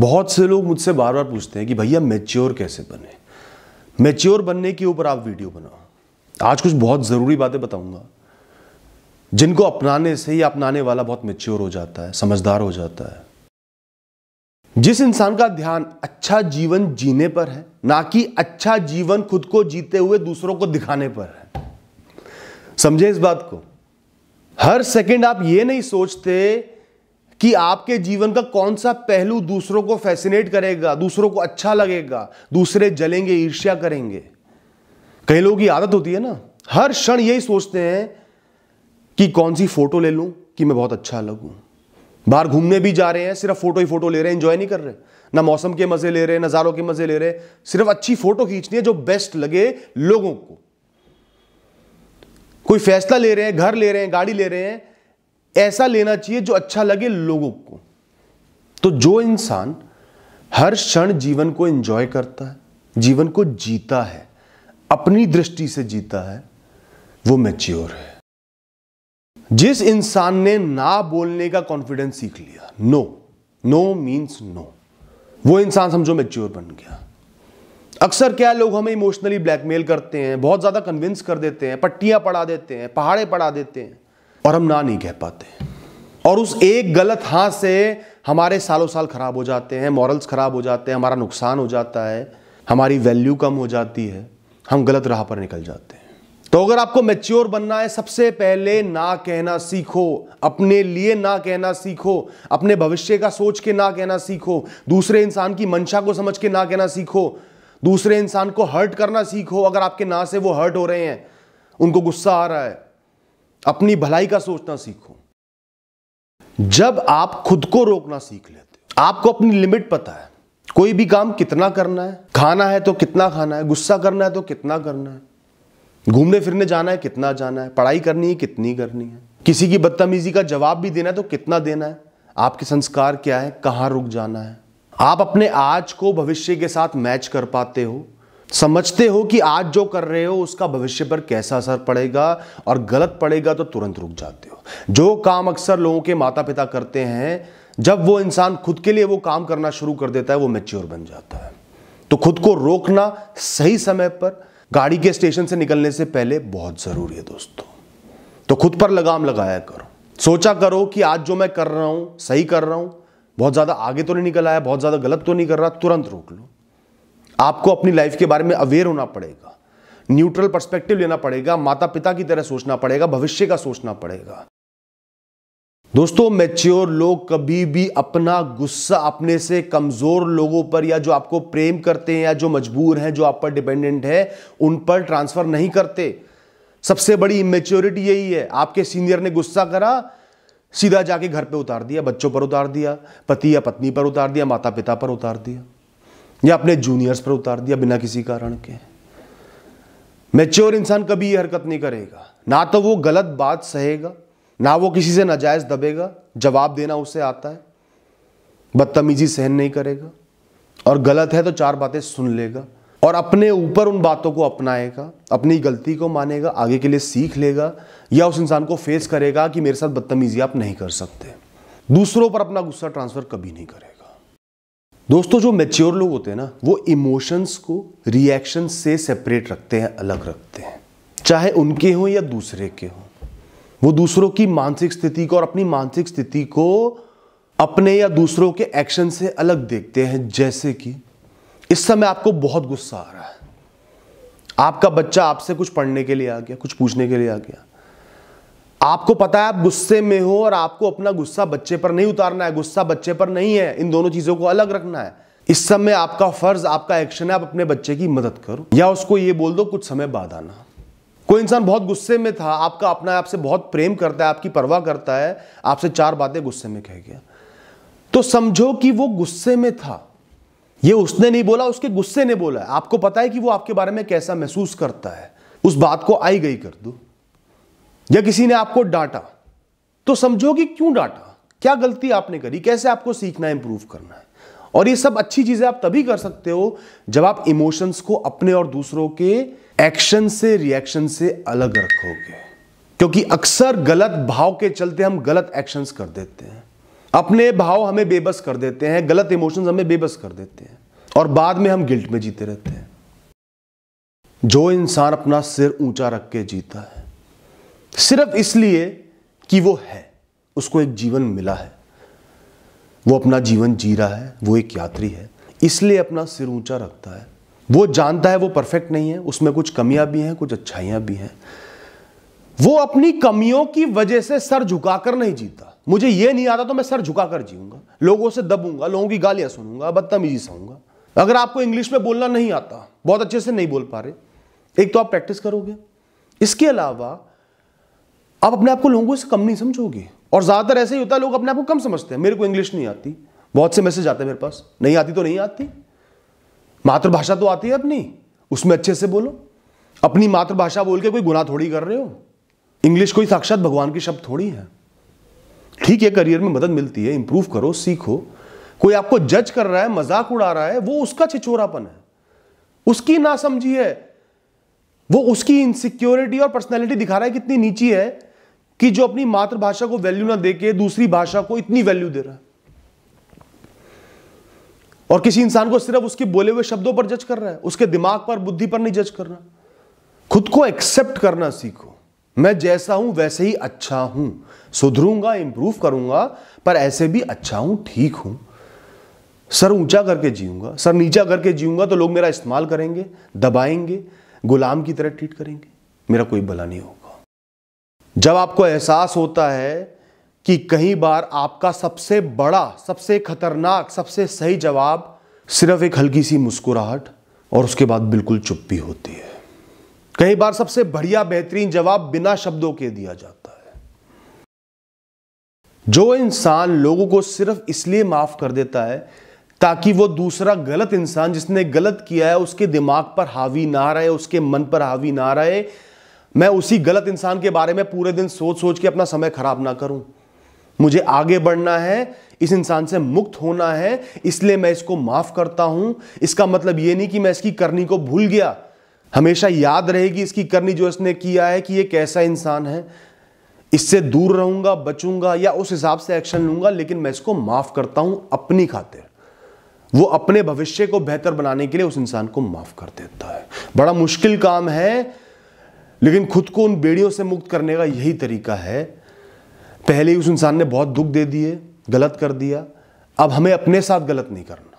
बहुत से लोग मुझसे बार बार पूछते हैं कि भैया मेच्योर कैसे बने मेच्योर बनने के ऊपर आप वीडियो बनाओ आज कुछ बहुत ज़रूरी बातें बताऊंगा जिनको अपनाने से ही अपनाने वाला बहुत मेच्योर हो जाता है समझदार हो जाता है जिस इंसान का ध्यान अच्छा जीवन जीने पर है ना कि अच्छा जीवन खुद को जीते हुए दूसरों को दिखाने पर है समझे इस बात को हर सेकंड आप ये नहीं सोचते कि आपके जीवन का कौन सा पहलू दूसरों को फैसिनेट करेगा दूसरों को अच्छा लगेगा दूसरे जलेंगे ईर्ष्या करेंगे कई लोगों की आदत होती है ना हर क्षण यही सोचते हैं कि कौन सी फोटो ले लूं कि मैं बहुत अच्छा लगूं बाहर घूमने भी जा रहे हैं सिर्फ फोटो ही फोटो ले रहे हैं एंजॉय नहीं कर रहे ना मौसम के मजे ले रहे हैं नज़ारों के मजे ले रहे हैं सिर्फ अच्छी फोटो खींचनी है जो बेस्ट लगे लोगों को कोई फैसला ले रहे हैं घर ले रहे हैं गाड़ी ले रहे हैं ऐसा लेना चाहिए जो अच्छा लगे लोगों को तो जो इंसान हर क्षण जीवन को एंजॉय करता है जीवन को जीता है अपनी दृष्टि से जीता है वो मैच्योर है जिस इंसान ने ना बोलने का कॉन्फिडेंस सीख लिया नो नो मीन्स नो वो इंसान समझो मेच्योर बन गया अक्सर क्या लोग हमें इमोशनली ब्लैकमेल करते हैं बहुत ज़्यादा कन्विंस कर देते हैं पट्टियां पढ़ा देते हैं पहाड़े पढ़ा देते हैं और हम ना नहीं कह पाते और उस एक गलत हाथ से हमारे सालों साल खराब हो जाते हैं मॉरल्स खराब हो जाते हैं हमारा नुकसान हो जाता है हमारी वैल्यू कम हो जाती है हम गलत राह पर निकल जाते हैं तो अगर आपको मेच्योर बनना है सबसे पहले ना कहना सीखो अपने लिए ना कहना सीखो अपने भविष्य का सोच के ना कहना सीखो दूसरे इंसान की मंशा को समझ के ना कहना सीखो दूसरे इंसान को हर्ट करना सीखो अगर आपके ना से वो हर्ट हो रहे हैं उनको गुस्सा आ रहा है अपनी भलाई का सोचना सीखो जब आप खुद को रोकना सीख लेते आपको अपनी लिमिट पता है कोई भी काम कितना करना है खाना है तो कितना खाना है गुस्सा करना है तो कितना करना है घूमने फिरने जाना है कितना जाना है पढ़ाई करनी है कितनी करनी है किसी की बदतमीजी का जवाब भी देना है तो कितना देना है आपके संस्कार क्या है कहाँ रुक जाना है आप अपने आज को भविष्य के साथ मैच कर पाते हो समझते हो कि आज जो कर रहे हो उसका भविष्य पर कैसा असर पड़ेगा और गलत पड़ेगा तो तुरंत रुक जाते हो जो काम अक्सर लोगों के माता पिता करते हैं जब वो इंसान खुद के लिए वो काम करना शुरू कर देता है वो मेच्योर बन जाता है तो खुद को रोकना सही समय पर गाड़ी के स्टेशन से निकलने से पहले बहुत ज़रूरी है दोस्तों तो खुद पर लगाम लगाया करो सोचा करो कि आज जो मैं कर रहा हूँ सही कर रहा हूँ बहुत ज़्यादा आगे तो नहीं निकल आया बहुत ज़्यादा गलत तो नहीं कर रहा तुरंत रोक लो आपको अपनी लाइफ के बारे में अवेयर होना पड़ेगा न्यूट्रल पर्सपेक्टिव लेना पड़ेगा माता पिता की तरह सोचना पड़ेगा भविष्य का सोचना पड़ेगा दोस्तों मेच्योर लोग कभी भी अपना गुस्सा अपने से कमजोर लोगों पर या जो आपको प्रेम करते हैं या जो मजबूर हैं जो आप पर डिपेंडेंट है उन पर ट्रांसफर नहीं करते सबसे बड़ी इमेच्योरिटी यही है आपके सीनियर ने गुस्सा करा सीधा जाके घर पे उतार दिया बच्चों पर उतार दिया पति या पत्नी पर उतार दिया माता पिता पर उतार दिया या अपने जूनियर्स पर उतार दिया बिना किसी कारण के मेच्योर इंसान कभी ये हरकत नहीं करेगा ना तो वो गलत बात सहेगा ना वो किसी से नाजायज़ दबेगा जवाब देना उसे आता है बदतमीजी सहन नहीं करेगा और गलत है तो चार बातें सुन लेगा और अपने ऊपर उन बातों को अपनाएगा अपनी गलती को मानेगा आगे के लिए सीख लेगा या उस इंसान को फेस करेगा कि मेरे साथ बदतमीजी आप नहीं कर सकते दूसरों पर अपना गुस्सा ट्रांसफ़र कभी नहीं करेगा दोस्तों जो मेच्योर लोग होते हैं ना वो इमोशंस को रिएक्शन से सेपरेट रखते हैं अलग रखते हैं चाहे उनके हों या दूसरे के हों वो दूसरों की मानसिक स्थिति को और अपनी मानसिक स्थिति को अपने या दूसरों के एक्शन से अलग देखते हैं जैसे कि इस समय आपको बहुत गुस्सा आ रहा है आपका बच्चा आपसे कुछ पढ़ने के लिए आ गया कुछ पूछने के लिए आ गया आपको पता है आप गुस्से में हो और आपको अपना गुस्सा बच्चे पर नहीं उतारना है गुस्सा बच्चे पर नहीं है इन दोनों चीजों को अलग रखना है इस समय आपका फर्ज आपका एक्शन है आप अपने बच्चे की मदद करो या उसको ये बोल दो कुछ समय बाद आना कोई इंसान बहुत गुस्से में था आपका अपना आपसे बहुत प्रेम करता है आपकी परवाह करता है आपसे चार बातें गुस्से में कह गया तो समझो कि वो गुस्से में था ये उसने नहीं बोला उसके गुस्से ने बोला आपको पता है कि वो आपके बारे में कैसा महसूस करता है उस बात को आई गई कर दो या किसी ने आपको डांटा तो समझो कि क्यों डांटा क्या गलती आपने करी कैसे आपको सीखना है इंप्रूव करना है और ये सब अच्छी चीजें आप तभी कर सकते हो जब आप इमोशंस को अपने और दूसरों के एक्शन से रिएक्शन से अलग रखोगे क्योंकि अक्सर गलत भाव के चलते हम गलत एक्शंस कर देते हैं अपने भाव हमें बेबस कर देते हैं गलत इमोशंस हमें बेबस कर देते हैं और बाद में हम गिल्ट में जीते रहते हैं जो इंसान अपना सिर ऊंचा रख के जीता है सिर्फ इसलिए कि वो है उसको एक जीवन मिला है वो अपना जीवन जी रहा है वो एक यात्री है इसलिए अपना सिर ऊंचा रखता है वो जानता है वो परफेक्ट नहीं है उसमें कुछ कमियां भी हैं कुछ अच्छाइयां भी हैं वो अपनी कमियों की वजह से सर झुकाकर नहीं जीता मुझे ये नहीं आता तो मैं सर झुकाकर जीऊंगा लोगों से दबूंगा लोगों की गालियां सुनूंगा बदतमीजी सहूंगा अगर आपको इंग्लिश में बोलना नहीं आता बहुत अच्छे से नहीं बोल पा रहे एक तो आप प्रैक्टिस करोगे इसके अलावा आप अपने आप को लोगों से कम नहीं समझोगे और ज़्यादातर ऐसे ही होता है लोग अपने आप को कम समझते हैं मेरे को इंग्लिश नहीं आती बहुत से मैसेज आते हैं मेरे पास नहीं आती तो नहीं आती मातृभाषा तो आती है अपनी उसमें अच्छे से बोलो अपनी मातृभाषा बोल के कोई गुना थोड़ी कर रहे हो इंग्लिश कोई साक्षात भगवान की शब्द थोड़ी है ठीक है करियर में मदद मिलती है इंप्रूव करो सीखो कोई आपको जज कर रहा है मजाक उड़ा रहा है वो उसका छिचोरापन है उसकी ना समझी है वो उसकी इनसिक्योरिटी और पर्सनैलिटी दिखा रहा है कितनी नीची है कि जो अपनी मातृभाषा को वैल्यू ना देके दूसरी भाषा को इतनी वैल्यू दे रहा है और किसी इंसान को सिर्फ उसके बोले हुए शब्दों पर जज कर रहा है उसके दिमाग पर बुद्धि पर नहीं जज कर रहा खुद को एक्सेप्ट करना सीखो मैं जैसा हूं वैसे ही अच्छा हूं सुधरूंगा इंप्रूव करूंगा पर ऐसे भी अच्छा हूं ठीक हूं सर ऊंचा करके जीऊंगा सर नीचा करके जीऊंगा तो लोग मेरा इस्तेमाल करेंगे दबाएंगे गुलाम की तरह ट्रीट करेंगे मेरा कोई भला नहीं होगा जब आपको एहसास होता है कि कई बार आपका सबसे बड़ा सबसे खतरनाक सबसे सही जवाब सिर्फ एक हल्की सी मुस्कुराहट और उसके बाद बिल्कुल चुप्पी होती है कई बार सबसे बढ़िया बेहतरीन जवाब बिना शब्दों के दिया जाता है जो इंसान लोगों को सिर्फ इसलिए माफ कर देता है ताकि वो दूसरा गलत इंसान जिसने गलत किया है उसके दिमाग पर हावी ना रहे उसके मन पर हावी ना रहे मैं उसी गलत इंसान के बारे में पूरे दिन सोच सोच के अपना समय खराब ना करूं मुझे आगे बढ़ना है इस इंसान से मुक्त होना है इसलिए मैं इसको माफ करता हूं इसका मतलब ये नहीं कि मैं इसकी करनी को भूल गया हमेशा याद रहेगी इसकी करनी जो इसने किया है कि ये कैसा इंसान है इससे दूर रहूंगा बचूंगा या उस हिसाब से एक्शन लूंगा लेकिन मैं इसको माफ करता हूं अपनी खातिर वो अपने भविष्य को बेहतर बनाने के लिए उस इंसान को माफ कर देता है बड़ा मुश्किल काम है लेकिन खुद को उन बेड़ियों से मुक्त करने का यही तरीका है पहले ही उस इंसान ने बहुत दुख दे दिए गलत कर दिया अब हमें अपने साथ गलत नहीं करना